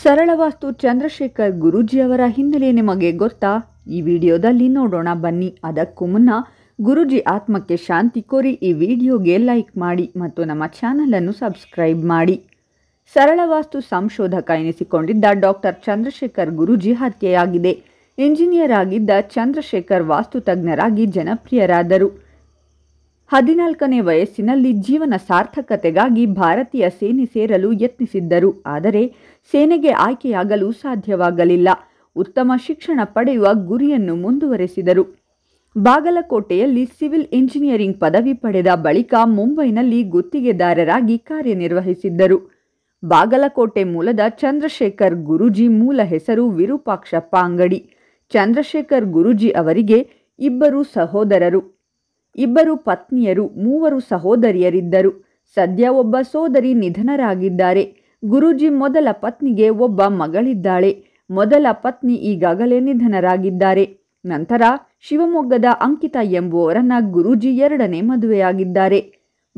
ಸರಳವಾಸ್ತು ಚಂದ್ರಶೇಖರ್ ಗುರುಜಿಯವರ ಹಿನ್ನೆಲೆ ನಿಮಗೆ ಗೊತ್ತಾ ಈ ವಿಡಿಯೋದಲ್ಲಿ ನೋಡೋಣ ಬನ್ನಿ ಅದಕ್ಕೂ ಮುನ್ನ ಗುರುಜಿ ಆತ್ಮಕ್ಕೆ ಶಾಂತಿ ಕೋರಿ ಈ ವಿಡಿಯೋಗೆ ಲೈಕ್ ಮಾಡಿ ಮತ್ತು ನಮ್ಮ ಚಾನಲನ್ನು ಸಬ್ಸ್ಕ್ರೈಬ್ ಮಾಡಿ ವಾಸ್ತು ಸಂಶೋಧಕ ಎನಿಸಿಕೊಂಡಿದ್ದ ಡಾಕ್ಟರ್ ಚಂದ್ರಶೇಖರ್ ಗುರುಜಿ ಹತ್ಯೆಯಾಗಿದೆ ಇಂಜಿನಿಯರ್ ಆಗಿದ್ದ ಚಂದ್ರಶೇಖರ್ ವಾಸ್ತು ತಜ್ಞರಾಗಿ ಜನಪ್ರಿಯರಾದರು ಹದಿನಾಲ್ಕನೇ ವಯಸ್ಸಿನಲ್ಲಿ ಜೀವನ ಸಾರ್ಥಕತೆಗಾಗಿ ಭಾರತೀಯ ಸೇನೆ ಸೇರಲು ಯತ್ನಿಸಿದ್ದರು ಆದರೆ ಸೇನೆಗೆ ಆಯ್ಕೆಯಾಗಲು ಸಾಧ್ಯವಾಗಲಿಲ್ಲ ಉತ್ತಮ ಶಿಕ್ಷಣ ಪಡೆಯುವ ಗುರಿಯನ್ನು ಮುಂದುವರೆಸಿದರು ಬಾಗಲಕೋಟೆಯಲ್ಲಿ ಸಿವಿಲ್ ಇಂಜಿನಿಯರಿಂಗ್ ಪದವಿ ಪಡೆದ ಬಳಿಕ ಮುಂಬೈನಲ್ಲಿ ಗುತ್ತಿಗೆದಾರರಾಗಿ ಕಾರ್ಯನಿರ್ವಹಿಸಿದ್ದರು ಬಾಗಲಕೋಟೆ ಮೂಲದ ಚಂದ್ರಶೇಖರ್ ಗುರುಜಿ ಮೂಲ ಹೆಸರು ವಿರೂಪಾಕ್ಷಪ್ಪ ಅಂಗಡಿ ಚಂದ್ರಶೇಖರ್ ಗುರುಜಿ ಅವರಿಗೆ ಇಬ್ಬರು ಸಹೋದರರು ಇಬ್ಬರು ಪತ್ನಿಯರು ಮೂವರು ಸಹೋದರಿಯರಿದ್ದರು ಸದ್ಯ ಒಬ್ಬ ಸೋದರಿ ನಿಧನರಾಗಿದ್ದಾರೆ ಗುರೂಜಿ ಮೊದಲ ಪತ್ನಿಗೆ ಒಬ್ಬ ಮಗಳಿದ್ದಾಳೆ ಮೊದಲ ಪತ್ನಿ ಈಗಾಗಲೇ ನಿಧನರಾಗಿದ್ದಾರೆ ನಂತರ ಶಿವಮೊಗ್ಗದ ಅಂಕಿತ ಎಂಬುವರನ್ನ ಗುರೂಜಿ ಎರಡನೇ ಮದುವೆಯಾಗಿದ್ದಾರೆ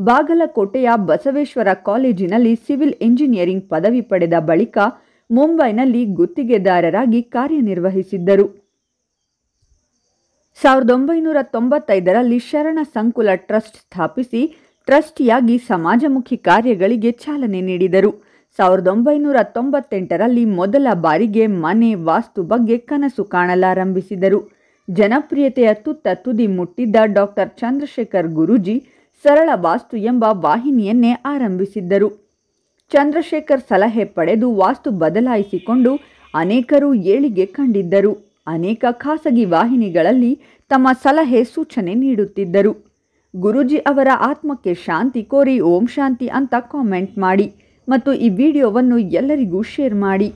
ಬಾಗಲಕೋಟೆಯ ಬಸವೇಶ್ವರ ಕಾಲೇಜಿನಲ್ಲಿ ಸಿವಿಲ್ ಎಂಜಿನಿಯರಿಂಗ್ ಪದವಿ ಪಡೆದ ಬಳಿಕ ಮುಂಬೈನಲ್ಲಿ ಗುತ್ತಿಗೆದಾರರಾಗಿ ಕಾರ್ಯನಿರ್ವಹಿಸಿದ್ದರು ಸಾವಿರದ ಒಂಬೈನೂರ ತೊಂಬತ್ತೈದರಲ್ಲಿ ಶರಣ ಸಂಕುಲ ಟ್ರಸ್ಟ್ ಸ್ಥಾಪಿಸಿ ಟ್ರಸ್ಟಿಯಾಗಿ ಸಮಾಜಮುಖಿ ಕಾರ್ಯಗಳಿಗೆ ಚಾಲನೆ ನೀಡಿದರು ಸಾವಿರದ ಒಂಬೈನೂರ ತೊಂಬತ್ತೆಂಟರಲ್ಲಿ ಮೊದಲ ಬಾರಿಗೆ ಮನೆ ವಾಸ್ತು ಬಗ್ಗೆ ಕನಸು ಕಾಣಲಾರಂಭಿಸಿದರು ಜನಪ್ರಿಯತೆಯ ತುತ್ತ ತುದಿ ಮುಟ್ಟಿದ್ದ ಡಾಕ್ಟರ್ ಚಂದ್ರಶೇಖರ್ ಗುರೂಜಿ ಸರಳ ವಾಸ್ತು ಎಂಬ ವಾಹಿನಿಯನ್ನೇ ಆರಂಭಿಸಿದ್ದರು ಚಂದ್ರಶೇಖರ್ ಸಲಹೆ ಪಡೆದು ವಾಸ್ತು ಬದಲಾಯಿಸಿಕೊಂಡು ಅನೇಕರು ಏಳಿಗೆ ಕಂಡಿದ್ದರು ಅನೇಕ ಖಾಸಗಿ ವಾಹಿನಿಗಳಲ್ಲಿ ತಮ್ಮ ಸಲಹೆ ಸೂಚನೆ ನೀಡುತ್ತಿದ್ದರು ಗುರುಜಿ ಅವರ ಆತ್ಮಕ್ಕೆ ಶಾಂತಿ ಕೋರಿ ಓಂ ಶಾಂತಿ ಅಂತ ಕಾಮೆಂಟ್ ಮಾಡಿ ಮತ್ತು ಈ ವಿಡಿಯೋವನ್ನು ಎಲ್ಲರಿಗೂ ಶೇರ್ ಮಾಡಿ